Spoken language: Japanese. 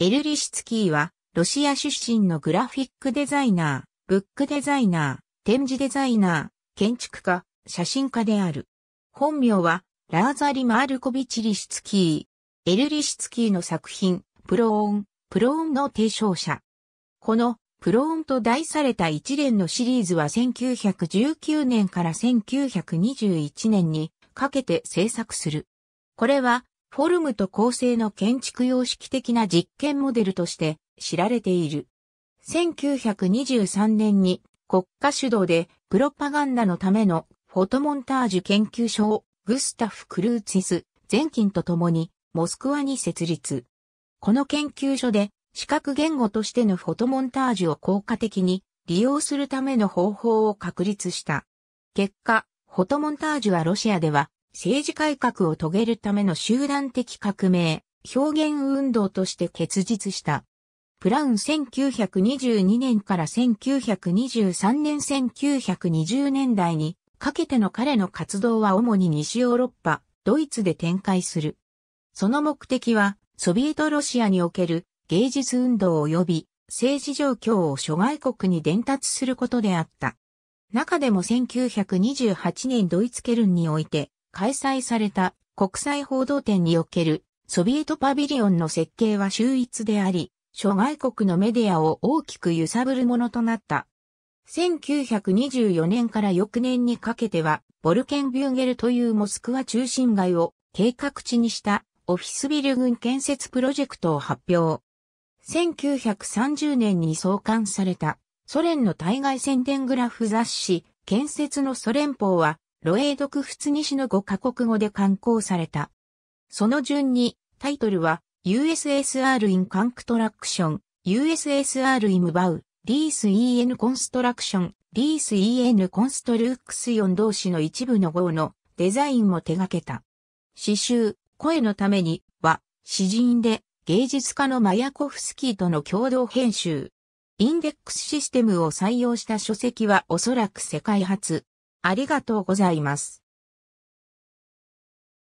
エルリシツキーは、ロシア出身のグラフィックデザイナー、ブックデザイナー、展示デザイナー、建築家、写真家である。本名は、ラーザリ・マールコビチ・リシツキー。エルリシツキーの作品、プローン、プローンの提唱者。この、プローンと題された一連のシリーズは1919年から1921年にかけて制作する。これは、フォルムと構成の建築様式的な実験モデルとして知られている。1923年に国家主導でプロパガンダのためのフォトモンタージュ研究所をグスタフ・クルーツィス、キンと共にモスクワに設立。この研究所で視覚言語としてのフォトモンタージュを効果的に利用するための方法を確立した。結果、フォトモンタージュはロシアでは政治改革を遂げるための集団的革命、表現運動として結実した。プラウン1922年から1923年1920年代にかけての彼の活動は主に西ヨーロッパ、ドイツで展開する。その目的は、ソビエトロシアにおける芸術運動及び政治状況を諸外国に伝達することであった。中でも1928年ドイツケルンにおいて、開催された国際報道展におけるソビエトパビリオンの設計は秀逸であり、諸外国のメディアを大きく揺さぶるものとなった。1924年から翌年にかけては、ボルケンビューゲルというモスクワ中心街を計画地にしたオフィスビル群建設プロジェクトを発表。1930年に創刊されたソ連の対外宣伝グラフ雑誌建設のソ連邦はロエードク仏西の5カ国語で刊行された。その順に、タイトルは、USSR in Construction, USSR in Bau, Lease EN Construction, Lease EN Construction 同士の一部の号のデザインも手掛けた。詩集、声のためには、詩人で芸術家のマヤコフスキーとの共同編集。インデックスシステムを採用した書籍はおそらく世界初。ありがとうございます。